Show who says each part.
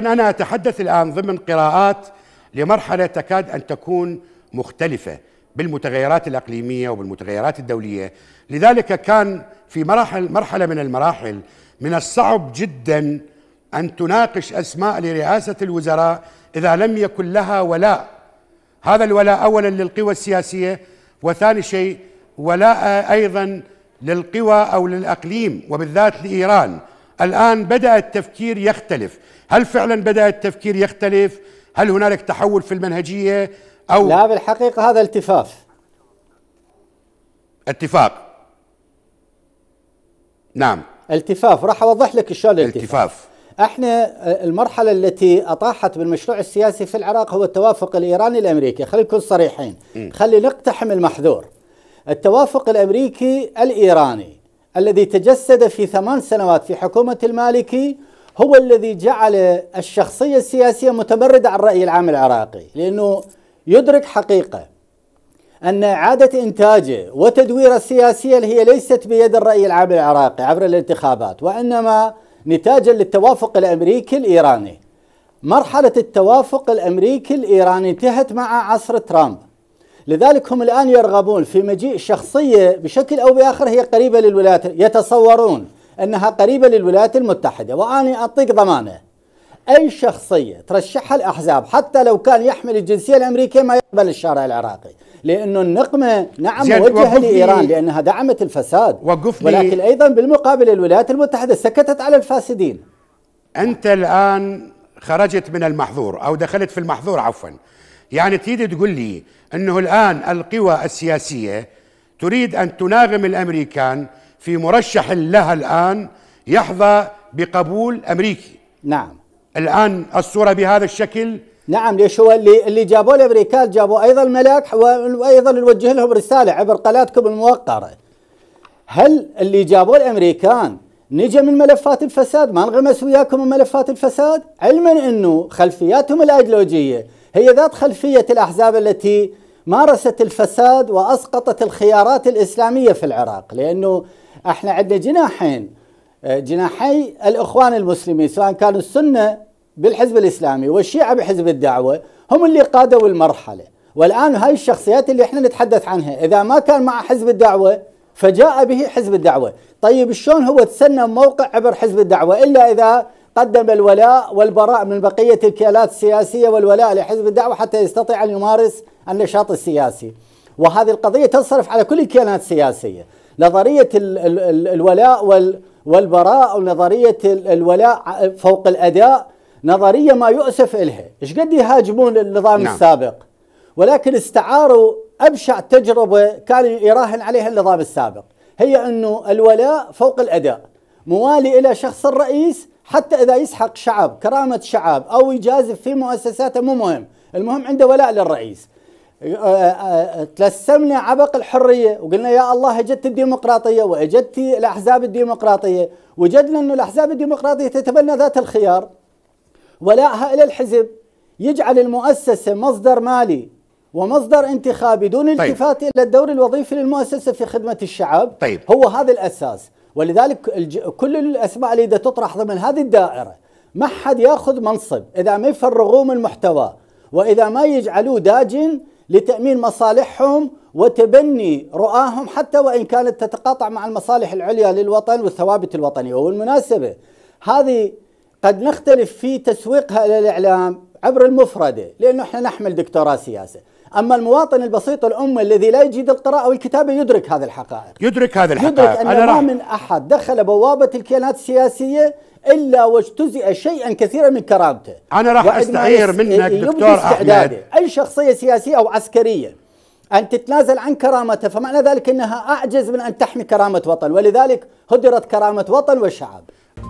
Speaker 1: أنا أتحدث الآن ضمن قراءات لمرحلة تكاد أن تكون مختلفة بالمتغيرات الإقليمية وبالمتغيرات الدولية لذلك كان في مراحل مرحلة من المراحل من الصعب جدا أن تناقش أسماء لرئاسة الوزراء إذا لم يكن لها ولاء هذا الولاء أولا للقوى السياسية وثاني شيء ولاء أيضا للقوى أو للأقليم وبالذات لإيران الآن بدأ التفكير يختلف هل فعلا بدأ التفكير يختلف هل هنالك تحول في المنهجية أو لا بالحقيقة هذا التفاف اتفاق
Speaker 2: نعم التفاف راح اوضح لك شلون الالتفاف التفاف احنا المرحله التي اطاحت بالمشروع السياسي في العراق هو التوافق الايراني الامريكي خلينا نكون صريحين خلي نقتحم المحذور التوافق الامريكي الايراني الذي تجسد في ثمان سنوات في حكومة المالكي هو الذي جعل الشخصية السياسية متمردة عن الرأي العام العراقي لأنه يدرك حقيقة أن إعادة إنتاجه وتدويره السياسية هي ليست بيد الرأي العام العراقي عبر الانتخابات وإنما نتاجا للتوافق الأمريكي الإيراني مرحلة التوافق الأمريكي الإيراني انتهت مع عصر ترامب لذلك هم الآن يرغبون في مجيء شخصية بشكل أو بآخر هي قريبة للولايات يتصورون أنها قريبة للولايات المتحدة وأنا أعطيك ضمانة أي شخصية ترشحها الأحزاب حتى لو كان يحمل الجنسية الأمريكية ما يقبل الشارع العراقي لأنه النقمة نعم موجهة لإيران لأنها دعمت الفساد وقفني ولكن أيضا
Speaker 1: بالمقابل الولايات المتحدة سكتت على الفاسدين أنت الآن خرجت من المحظور أو دخلت في المحظور عفوا يعني تريد تقول لي انه الان القوى السياسيه تريد ان تناغم الامريكان في مرشح لها الان يحظى بقبول امريكي نعم الان الصوره بهذا الشكل
Speaker 2: نعم ليش هو اللي اللي جابوا الامريكان جابوا ايضا الملاك وايضا نوجه لهم رساله عبر قناتكم الموقره هل اللي جابوا الامريكان نجي من ملفات الفساد ما انغمس وياكم من ملفات الفساد علما انه خلفياتهم الايديولوجيه هي ذات خلفيه الاحزاب التي مارست الفساد واسقطت الخيارات الاسلاميه في العراق لانه احنا عندنا جناحين آه، جناحي الاخوان المسلمين سواء كانوا السنه بالحزب الاسلامي والشيعه بحزب الدعوه هم اللي قادوا المرحله والان هاي الشخصيات اللي احنا نتحدث عنها اذا ما كان مع حزب الدعوه فجاء به حزب الدعوه طيب شلون هو تسنى موقع عبر حزب الدعوه الا اذا قدم الولاء والبراء من بقية الكيانات السياسية والولاء لحزب الدعوة حتى يستطيع أن يمارس النشاط السياسي وهذه القضية تنصرف على كل الكيانات السياسية نظرية الولاء والبراء ونظرية الولاء فوق الأداء نظرية ما يؤسف إلها إيش قد يهاجمون النظام نعم. السابق ولكن استعاروا أبشع تجربة كان يراهن عليها النظام السابق هي أنه الولاء فوق الأداء موالي إلى شخص الرئيس حتى إذا يسحق شعب كرامة شعب أو يجازف في مؤسساته مو مهم المهم عنده ولاء للرئيس آه، آه، آه، تلسمنا عبق الحريه وقلنا يا الله اجدت الديمقراطيه واجدت الاحزاب الديمقراطيه وجدنا انه الاحزاب الديمقراطيه تتبنى ذات الخيار ولائها الى الحزب يجعل المؤسسه مصدر مالي ومصدر انتخابي دون طيب. التفات طيب. الى الدور الوظيفي للمؤسسه في خدمه الشعب طيب. هو هذا الاساس ولذلك كل الاسماء اللي تطرح ضمن هذه الدائره ما حد ياخذ منصب اذا ما يفرغوه من المحتوى واذا ما يجعلوه داجن لتامين مصالحهم وتبني رؤاهم حتى وان كانت تتقاطع مع المصالح العليا للوطن والثوابت الوطنيه وبالمناسبه هذه قد نختلف في تسويقها الى الاعلام عبر المفردة لأنه احنا نحمل دكتوراه سياسة أما المواطن البسيط الأمة الذي لا يجيد القراءة والكتابة يدرك هذه الحقائق
Speaker 1: يدرك هذه الحقائق يدرك أن ما
Speaker 2: من أحد دخل بوابة الكيانات السياسية إلا واجتزئ شيئا كثيرا من كرامته
Speaker 1: أنا راح أستعير منك دكتور أحمد
Speaker 2: أي شخصية سياسية أو عسكرية أن تتنازل عن كرامته فمعنى ذلك أنها أعجز من أن تحمي كرامة وطن ولذلك هدرت كرامة وطن والشعب